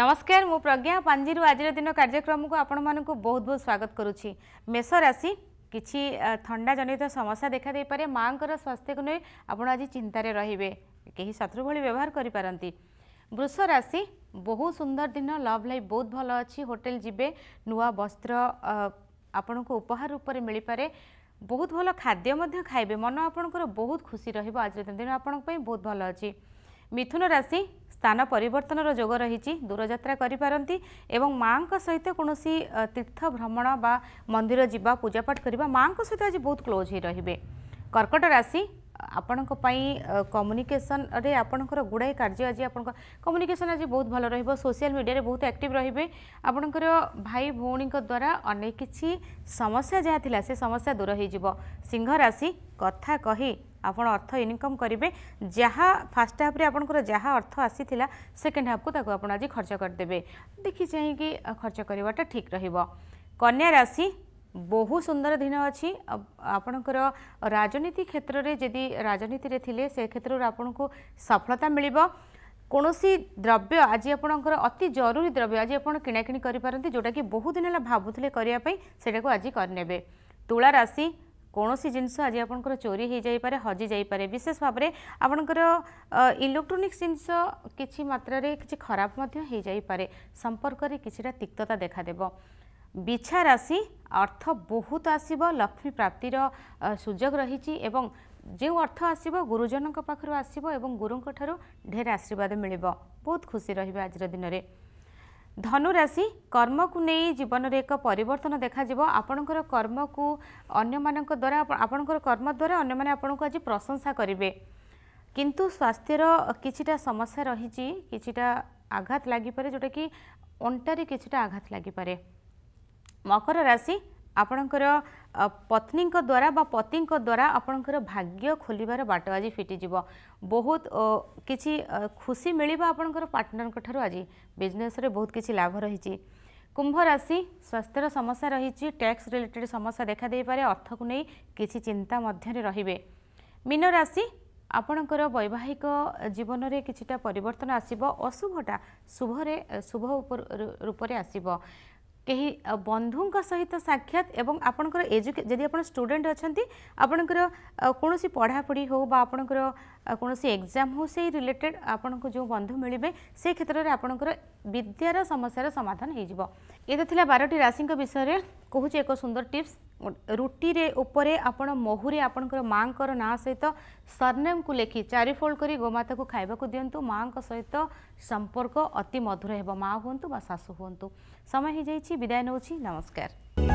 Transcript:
নমস্কার মু প্রজ্ঞা পাঞ্জিরু আজির দিন কার্যক্রমক আপনার বহুত বহুত স্বাগত করুছি মেষ রাশি কিছু থা জনিত সমস্যা দেখা দেইপারে মাঙ্কর স্বাস্থ্যকে নিয়ে আপনার আজ চিন্তায় রহবে কে শত্রু ভি ব্যবহার করে পারতি বৃষ রাশি বহু সুন্দর দিন লভ লাইফ বহুত ভালো অছি হোটেল যাবে নূয়া বস্ত্র আপনার উপহার উপরে মিলিপারে ବହୁତ ଭଲ ଖାଦ୍ୟ ମଧ୍ୟ ଖାଇବେ ମନ ଆପଣଙ୍କର ବହୁତ ଖୁସି ରହିବ ଆଜିର ଦିନ ଆପଣଙ୍କ ପାଇଁ ବହୁତ ଭଲ ଅଛି ମିଥୁନ ରାଶି ସ୍ଥାନ ପରିବର୍ତ୍ତନର ଯୋଗ ରହିଛି ଦୂରଯାତ୍ରା କରିପାରନ୍ତି ଏବଂ ମାଆଙ୍କ ସହିତ କୌଣସି ତୀର୍ଥ ଭ୍ରମଣ ବା ମନ୍ଦିର ଯିବା ପୂଜାପାଠ କରିବା ମାଆଙ୍କ ସହିତ ଆଜି ବହୁତ କ୍ଲୋଜ୍ ହୋଇ ରହିବେ କର୍କଟ ରାଶି ଆପଣଙ୍କ ପାଇଁ କମ୍ୟୁନିକେସନ୍ରେ ଆପଣଙ୍କର ଗୁଡ଼ାଏ କାର୍ଯ୍ୟ ଆଜି ଆପଣଙ୍କ କମ୍ୟୁନିକେସନ୍ ଆଜି ବହୁତ ଭଲ ରହିବ ସୋସିଆଲ୍ ମିଡ଼ିଆରେ ବହୁତ ଆକ୍ଟିଭ୍ ରହିବେ ଆପଣଙ୍କର ଭାଇ ଭଉଣୀଙ୍କ ଦ୍ୱାରା ଅନେକ କିଛି ସମସ୍ୟା ଯାହା ଥିଲା ସେ ସମସ୍ୟା ଦୂର ହୋଇଯିବ ସିଂହ ରାଶି କଥା କହି आप अर्थ इनकम करेंगे जहाँ फास्ट हाफ्रे आपर जहाँ अर्थ आसी सेकेंड हाफ को आज खर्च करदे देखी चाहिए कि खर्च करवाटा ठिक रन्याशि बहु सुंदर दिन अच्छी आपणकर राजनीति क्षेत्र में जी राजनीति थे से क्षेत्र आपन को सफलता मिल कौन द्रव्य आज आपर अति जरूरी द्रव्य आज आप किणाकि जोटा कि बहुत दिन है भावुले करने आज करने तुलाशि କୌଣସି ଜିନିଷ ଆଜି ଆପଣଙ୍କର ଚୋରି ହୋଇଯାଇପାରେ ହଜିଯାଇପାରେ ବିଶେଷ ଭାବରେ ଆପଣଙ୍କର ଇଲେକ୍ଟ୍ରୋନିକ୍ସ ଜିନିଷ କିଛି ମାତ୍ରାରେ କିଛି ଖରାପ ମଧ୍ୟ ହୋଇଯାଇପାରେ ସମ୍ପର୍କରେ କିଛିଟା ତିକ୍ତତା ଦେଖାଦେବ ବିଛା ରାଶି ଅର୍ଥ ବହୁତ ଆସିବ ଲକ୍ଷ୍ମୀ ପ୍ରାପ୍ତିର ସୁଯୋଗ ରହିଛି ଏବଂ ଯେଉଁ ଅର୍ଥ ଆସିବ ଗୁରୁଜନଙ୍କ ପାଖରୁ ଆସିବ ଏବଂ ଗୁରୁଙ୍କ ଠାରୁ ଢେର ଆଶୀର୍ବାଦ ମିଳିବ ବହୁତ ଖୁସି ରହିବେ ଆଜିର ଦିନରେ ଧନୁରାଶି କର୍ମକୁ ନେଇ ଜୀବନରେ ଏକ ପରିବର୍ତ୍ତନ ଦେଖାଯିବ ଆପଣଙ୍କର କର୍ମକୁ ଅନ୍ୟମାନଙ୍କ ଦ୍ୱାରା ଆପଣଙ୍କର କର୍ମ ଦ୍ୱାରା ଅନ୍ୟମାନେ ଆପଣଙ୍କୁ ଆଜି ପ୍ରଶଂସା କରିବେ କିନ୍ତୁ ସ୍ୱାସ୍ଥ୍ୟର କିଛିଟା ସମସ୍ୟା ରହିଛି କିଛିଟା ଆଘାତ ଲାଗିପାରେ ଯେଉଁଟାକି ଅଣ୍ଟାରେ କିଛିଟା ଆଘାତ ଲାଗିପାରେ ମକର ରାଶି ଆପଣଙ୍କର ପତ୍ନୀଙ୍କ ଦ୍ୱାରା ବା ପତିଙ୍କ ଦ୍ୱାରା ଆପଣଙ୍କର ଭାଗ୍ୟ ଖୋଲିବାର ବାଟ ଆଜି ଫିଟିଯିବ ବହୁତ କିଛି ଖୁସି ମିଳିବ ଆପଣଙ୍କର ପାର୍ଟନରଙ୍କ ଠାରୁ ଆଜି ବିଜନେସ୍ରେ ବହୁତ କିଛି ଲାଭ ରହିଛି କୁମ୍ଭ ରାଶି ସ୍ୱାସ୍ଥ୍ୟର ସମସ୍ୟା ରହିଛି ଟ୍ୟାକ୍ସ ରିଲେଟେଡ଼୍ ସମସ୍ୟା ଦେଖାଦେଇପାରେ ଅର୍ଥକୁ ନେଇ କିଛି ଚିନ୍ତା ମଧ୍ୟରେ ରହିବେ ମୀନ ରାଶି ଆପଣଙ୍କର ବୈବାହିକ ଜୀବନରେ କିଛିଟା ପରିବର୍ତ୍ତନ ଆସିବ ଅଶୁଭଟା ଶୁଭରେ ଶୁଭ ରୂପରେ ଆସିବ କେହି ବନ୍ଧୁଙ୍କ ସହିତ ସାକ୍ଷାତ ଏବଂ ଆପଣଙ୍କର ଏଜୁକେ ଯଦି ଆପଣ ଷ୍ଟୁଡେଣ୍ଟ ଅଛନ୍ତି ଆପଣଙ୍କର କୌଣସି ପଢ଼ାପଢ଼ି ହେଉ ବା ଆପଣଙ୍କର କୌଣସି ଏକ୍ଜାମ୍ ହେଉ ସେଇ ରିଲେଟେଡ୍ ଆପଣଙ୍କୁ ଯେଉଁ ବନ୍ଧୁ ମିଳିବେ ସେ କ୍ଷେତ୍ରରେ ଆପଣଙ୍କର ବିଦ୍ୟାର ସମସ୍ୟାର ସମାଧାନ ହୋଇଯିବ ଏଇଟା ଥିଲା ବାରଟି ରାଶିଙ୍କ ବିଷୟରେ କହୁଛି ଏକ ସୁନ୍ଦର ଟିପ୍ସ ରୁଟିରେ ଉପରେ ଆପଣ ମହୁରେ ଆପଣଙ୍କର ମାଆଙ୍କର ନାଁ ସହିତ ସର୍ନେମ୍କୁ ଲେଖି ଚାରିଫୋଲ୍ଡ କରି ଗୋମାତାକୁ ଖାଇବାକୁ ଦିଅନ୍ତୁ ମାଆଙ୍କ ସହିତ ସମ୍ପର୍କ ଅତି ମଧୁର ହେବ ମାଆ ହୁଅନ୍ତୁ ବା ଶାଶୁ ହୁଅନ୍ତୁ ସମୟ ହୋଇଯାଇଛି ବିଦାୟ ନେଉଛି ନମସ୍କାର